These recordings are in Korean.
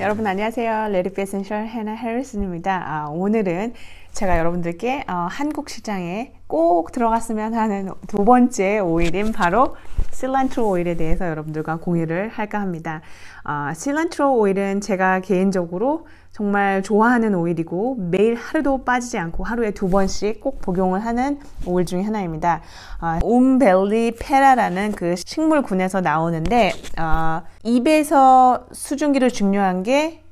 여러분 안녕하세요. 레디페센셜 해나 해리슨입니다. 아, 오늘은 제가 여러분들께 어, 한국 시장에 꼭 들어갔으면 하는 두 번째 오일인 바로 실란트로 오일에 대해서 여러분들과 공유를 할까 합니다. 어, 실란트로 오일은 제가 개인적으로 정말 좋아하는 오일이고 매일 하루도 빠지지 않고 하루에 두 번씩 꼭 복용을 하는 오일 중 하나입니다. 어, 옴벨리 페라라는 그 식물군에서 나오는데 어, 입에서 수증기를 중요한 게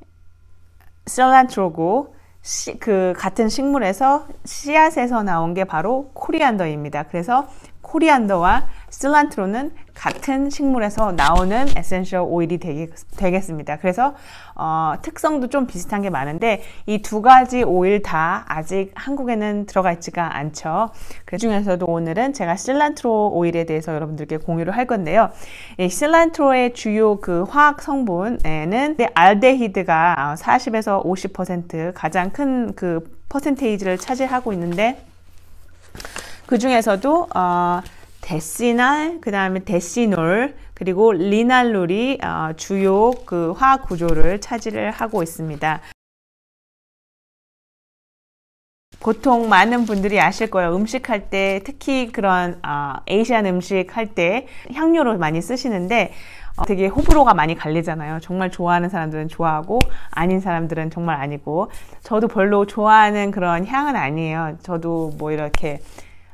실란트로고 시, 그 같은 식물에서 씨앗에서 나온 게 바로 코리안더입니다. 그래서 코리안더와 실란트로는 같은 식물에서 나오는 에센셜 오일이 되겠, 습니다 그래서 어, 특성도 좀 비슷한 게 많은데 이 두 가지 오일 다 아직 한국에는 들어가 있지가 않죠. 그 중에서도 오늘은 제가 실란트로 오일에 대해서 여러분들께 공유를 할 건데요. 이 실란트로의 주요 그 화학 성분에는 네, 알데히드가 40에서 어, 50% 가장 큰 그 퍼센테이지를 차지하고 있는데 그 중에서도 어, 데시날, 그 다음에 데시놀, 그리고 리날룰이 어, 주요 그화 구조를 차지를 하고 있습니다. 보통 많은 분들이 아실 거예요. 음식할 때 특히 그런 어, 에이시안 음식 할 때 향료로 많이 쓰시는데 어, 되게 호불호가 많이 갈리잖아요. 정말 좋아하는 사람들은 좋아하고 아닌 사람들은 정말 아니고 저도 별로 좋아하는 그런 향은 아니에요. 저도 뭐 이렇게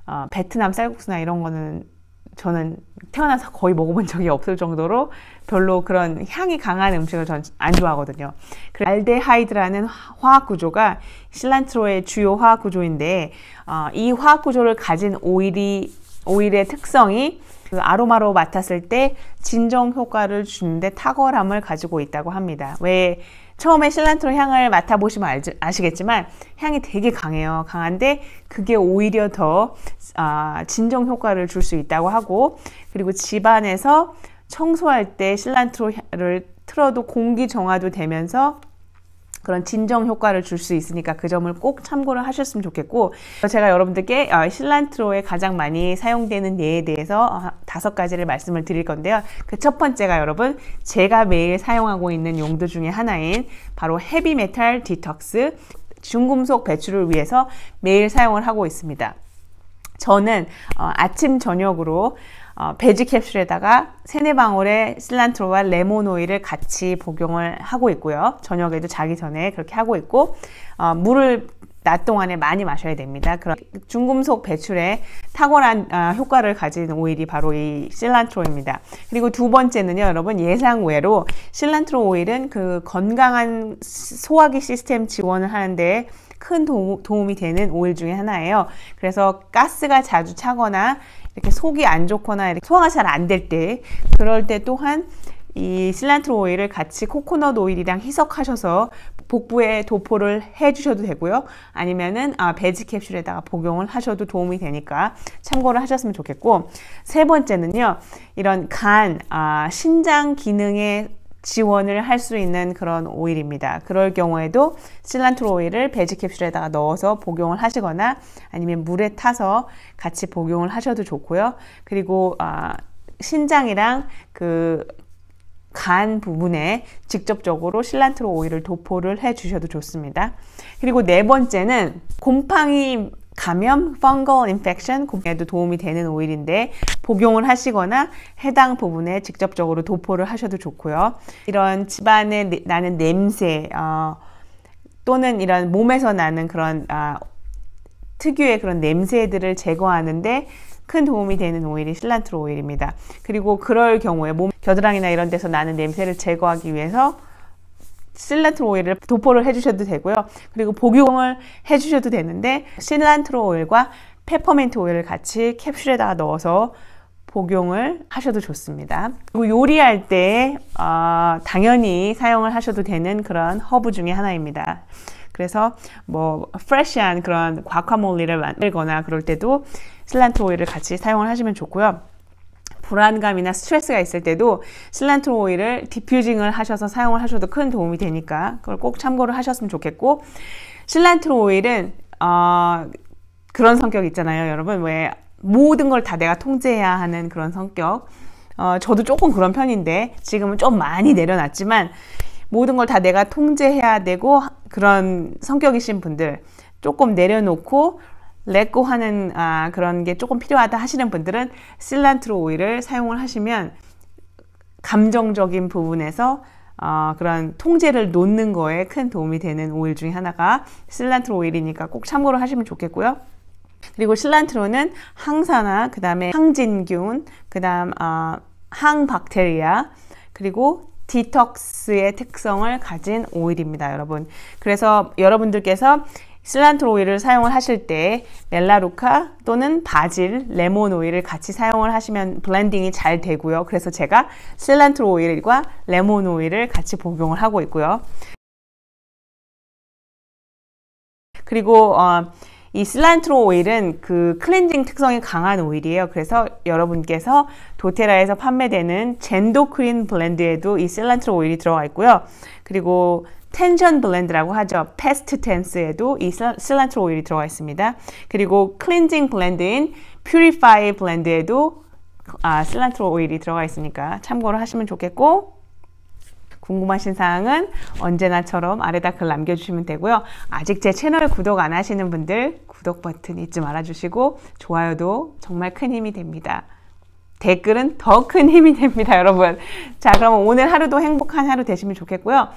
어, 베트남 쌀국수나 이런 거는 저는 태어나서 거의 먹어본 적이 없을 정도로 별로 그런 향이 강한 음식을 전 안 좋아하거든요. 알데하이드라는 화학 구조가 실란트로의 주요 화학 구조인데 어, 이 화학 구조를 가진 오일이 오일의 특성이 그 아로마로 맡았을 때 진정 효과를 주는데 탁월함을 가지고 있다고 합니다. 왜 처음에 실란트로 향을 맡아보시면 알지, 아시겠지만 향이 되게 강해요. 강한데 그게 오히려 더 아, 진정 효과를 줄 수 있다고 하고 그리고 집안에서 청소할 때 실란트로를 틀어도 공기 정화도 되면서 그런 진정 효과를 줄 수 있으니까 그 점을 꼭 참고를 하셨으면 좋겠고 제가 여러분들께 실란트로에 어, 가장 많이 사용되는 예에 대해서 어, 다섯 가지를 말씀을 드릴 건데요. 그 첫 번째가 여러분 제가 매일 사용하고 있는 용도 중에 하나인 바로 헤비메탈 디톡스 중금속 배출을 위해서 매일 사용을 하고 있습니다. 저는 어, 아침 저녁으로 어, 베지 캡슐에다가 세네방울의 실란트로와 레몬 오일을 같이 복용을 하고 있고요. 저녁에도 자기 전에 그렇게 하고 있고 어, 물을 낮 동안에 많이 마셔야 됩니다. 그런 중금속 배출에 탁월한 어, 효과를 가진 오일이 바로 이 실란트로입니다. 그리고 두 번째는요, 여러분 예상 외로 실란트로 오일은 그 건강한 소화기 시스템 지원을 하는데 큰 도움, 이 되는 오일 중에 하나예요. 그래서 가스가 자주 차거나 이렇게 속이 안 좋거나 이렇게 소화가 잘 안 될 때 그럴 때 또한 이 실란트로 오일을 같이 코코넛 오일이랑 희석하셔서 복부에 도포를 해 주셔도 되고요. 아니면은 아, 배지 캡슐에다가 복용을 하셔도 도움이 되니까 참고를 하셨으면 좋겠고 세 번째는요. 이런 간, 아, 신장 기능에 지원을 할 수 있는 그런 오일입니다. 그럴 경우에도 실란트로 오일을 베지 캡슐에다가 넣어서 복용을 하시거나 아니면 물에 타서 같이 복용을 하셔도 좋고요. 그리고 아, 신장이랑 그 간 부분에 직접적으로 실란트로 오일을 도포를 해 주셔도 좋습니다. 그리고 네 번째는 곰팡이 감염, fungal infection 고에도 도움이 되는 오일인데 복용을 하시거나 해당 부분에 직접적으로 도포를 하셔도 좋고요. 이런 집안에 나는 냄새 어, 또는 이런 몸에서 나는 그런 어, 특유의 그런 냄새들을 제거하는데 큰 도움이 되는 오일이 실란트로 오일입니다. 그리고 그럴 경우에 몸 겨드랑이나 이런 데서 나는 냄새를 제거하기 위해서 실란트로 오일을 도포를 해주셔도 되고요. 그리고 복용을 해주셔도 되는데 실란트로 오일과 페퍼멘트 오일을 같이 캡슐에다가 넣어서 복용을 하셔도 좋습니다. 그리고 요리할 때 어, 당연히 사용을 하셔도 되는 그런 허브 중에 하나입니다. 그래서 뭐프레쉬한 그런 과카몰리를 만들거나 그럴 때도 실란트 오일을 같이 사용을 하시면 좋고요. 불안감이나 스트레스가 있을 때도 실란트로 오일을 디퓨징을 하셔서 사용을 하셔도 큰 도움이 되니까 그걸 꼭 참고를 하셨으면 좋겠고 실란트로 오일은 어, 그런 성격 있잖아요 여러분 왜 모든 걸 다 내가 통제해야 하는 그런 성격 어, 저도 조금 그런 편인데 지금은 좀 많이 내려놨지만 모든 걸 다 내가 통제해야 되고 그런 성격이신 분들 조금 내려놓고 렛고 하는 아, 그런 게 조금 필요하다 하시는 분들은 실란트로 오일을 사용을 하시면 감정적인 부분에서 어, 그런 통제를 놓는 거에 큰 도움이 되는 오일 중에 하나가 실란트로 오일이니까 꼭참고를 하시면 좋겠고요. 그리고 실란트로는 항산화, 그 다음에 항진균, 그 다음 어, 항박테리아, 그리고 디톡스의 특성을 가진 오일입니다, 여러분. 그래서 여러분들께서 실란트로 오일을 사용을 하실 때 멜라루카 또는 바질, 레몬 오일을 같이 사용을 하시면 블렌딩이 잘 되고요. 그래서 제가 실란트로 오일과 레몬 오일을 같이 복용을 하고 있고요. 그리고 어, 이 실란트로 오일은 그 클렌징 특성이 강한 오일이에요. 그래서 여러분께서 도테라에서 판매되는 젠도크린 블렌드에도 이 실란트로 오일이 들어가 있고요. 그리고 텐션 블렌드라고 하죠. 패스트 텐스에도 이 실란트로 오일이 들어가 있습니다. 그리고 클렌징 블렌드인 퓨리파이 블렌드에도 아, 실란트로 오일이 들어가 있으니까 참고로 하시면 좋겠고 궁금하신 사항은 언제나처럼 아래 다글 남겨주시면 되고요. 아직 제 채널 구독 안 하시는 분들 구독 버튼 잊지 말아주시고 좋아요도 정말 큰 힘이 됩니다. 댓글은 더 큰 힘이 됩니다, 여러분. 자, 그럼 오늘 하루도 행복한 하루 되시면 좋겠고요.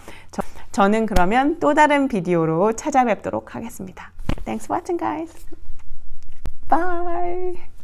저는 그러면 또 다른 비디오로 찾아뵙도록 하겠습니다. Thanks for watching guys. Bye.